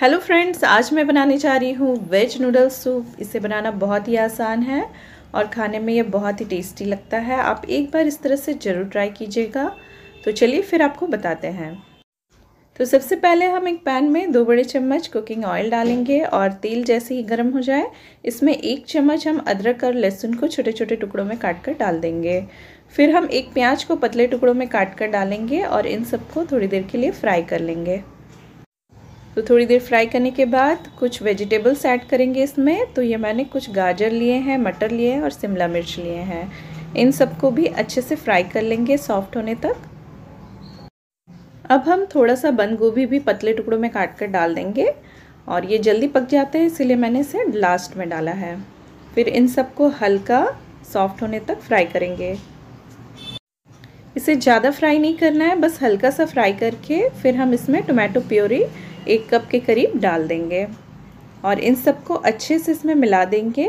hello friends आज मैं बनाने जा रही हूँ वेज नूडल सूप इसे बनाना बहुत ही आसान है और खाने में ये बहुत ही टेस्टी लगता है आप एक बार इस तरह से ज़रूर ट्राई कीजिएगा तो चलिए फिर आपको बताते हैं तो सबसे पहले हम एक पैन में दो बड़े चम्मच कुकिंग ऑयल डालेंगे और तेल जैसे ही गर्म हो जाए इसमें एक चम्मच हम अदरक और लहसुन को छोटे छोटे टुकड़ों में काट कर डाल देंगे फिर हम एक प्याज को पतले टुकड़ों में काट कर डालेंगे और इन सबको थोड़ी देर के लिए फ्राई कर लेंगे तो थोड़ी देर फ्राई करने के बाद कुछ वेजिटेबल्स ऐड करेंगे इसमें तो ये मैंने कुछ गाजर लिए हैं मटर लिए हैं और शिमला मिर्च लिए हैं इन सबको भी अच्छे से फ्राई कर लेंगे सॉफ्ट होने तक अब हम थोड़ा सा बंद गोभी भी पतले टुकड़ों में काट कर डाल देंगे और ये जल्दी पक जाते हैं इसीलिए मैंने इसे लास्ट में डाला है फिर इन सबको हल्का सॉफ्ट होने तक फ्राई करेंगे इसे ज़्यादा फ्राई नहीं करना है बस हल्का सा फ्राई करके फिर हम इसमें टोमेटो प्योरी एक कप के करीब डाल देंगे और इन सबको अच्छे से इसमें मिला देंगे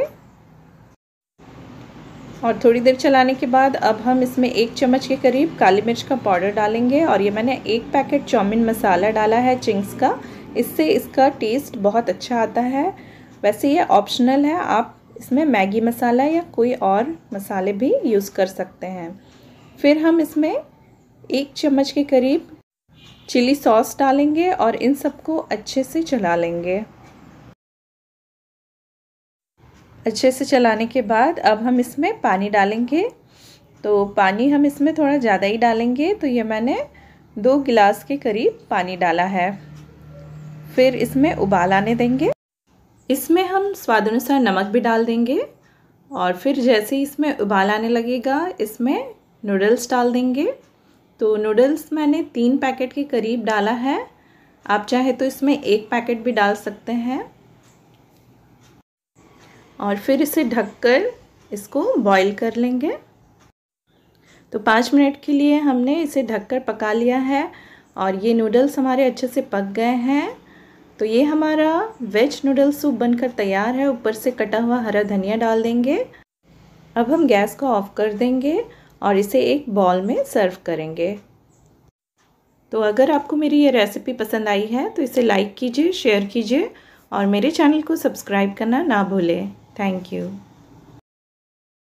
और थोड़ी देर चलाने के बाद अब हम इसमें एक चम्मच के करीब काली मिर्च का पाउडर डालेंगे और ये मैंने एक पैकेट चौमिन मसाला डाला है चिंग्स का इससे इसका टेस्ट बहुत अच्छा आता है वैसे ये ऑप्शनल है आप इसमें मैगी मसाला या कोई और मसाले भी यूज़ कर सकते हैं फिर हम इसमें एक चम्मच के करीब चिली सॉस डालेंगे और इन सबको अच्छे से चला लेंगे अच्छे से चलाने के बाद अब हम इसमें पानी डालेंगे तो पानी हम इसमें थोड़ा ज़्यादा ही डालेंगे तो ये मैंने दो गिलास के करीब पानी डाला है फिर इसमें उबाल आने देंगे इसमें हम स्वाद अनुसार नमक भी डाल देंगे और फिर जैसे ही इसमें उबाल आने लगेगा इसमें नूडल्स डाल देंगे तो नूडल्स मैंने तीन पैकेट के करीब डाला है आप चाहे तो इसमें एक पैकेट भी डाल सकते हैं और फिर इसे ढककर इसको बॉईल कर लेंगे तो पाँच मिनट के लिए हमने इसे ढककर पका लिया है और ये नूडल्स हमारे अच्छे से पक गए हैं तो ये हमारा वेज नूडल सूप बनकर तैयार है ऊपर से कटा हुआ हरा धनिया डाल देंगे अब हम गैस को ऑफ़ कर देंगे और इसे एक बॉल में सर्व करेंगे तो अगर आपको मेरी ये रेसिपी पसंद आई है तो इसे लाइक कीजिए शेयर कीजिए और मेरे चैनल को सब्सक्राइब करना ना भूलें थैंक यू